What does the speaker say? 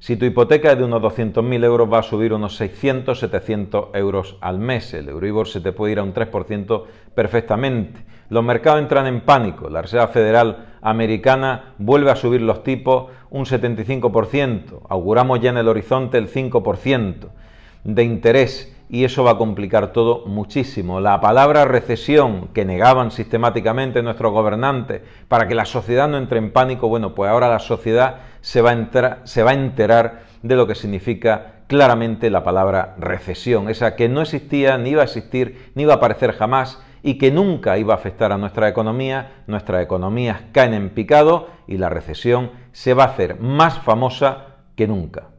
Si tu hipoteca es de unos 200.000 euros, va a subir unos 600, 700 euros al mes. El Euribor se te puede ir a un 3% perfectamente. Los mercados entran en pánico. La Reserva Federal Americana vuelve a subir los tipos un 75%. Auguramos ya en el horizonte el 5% de interés y eso va a complicar todo muchísimo. La palabra recesión que negaban sistemáticamente nuestros gobernantes para que la sociedad no entre en pánico, bueno, pues ahora la sociedad se va a, enterar de lo que significa claramente la palabra recesión, esa que no existía, ni iba a existir, ni iba a aparecer jamás y que nunca iba a afectar a nuestra economía, nuestras economías caen en picado y la recesión se va a hacer más famosa que nunca.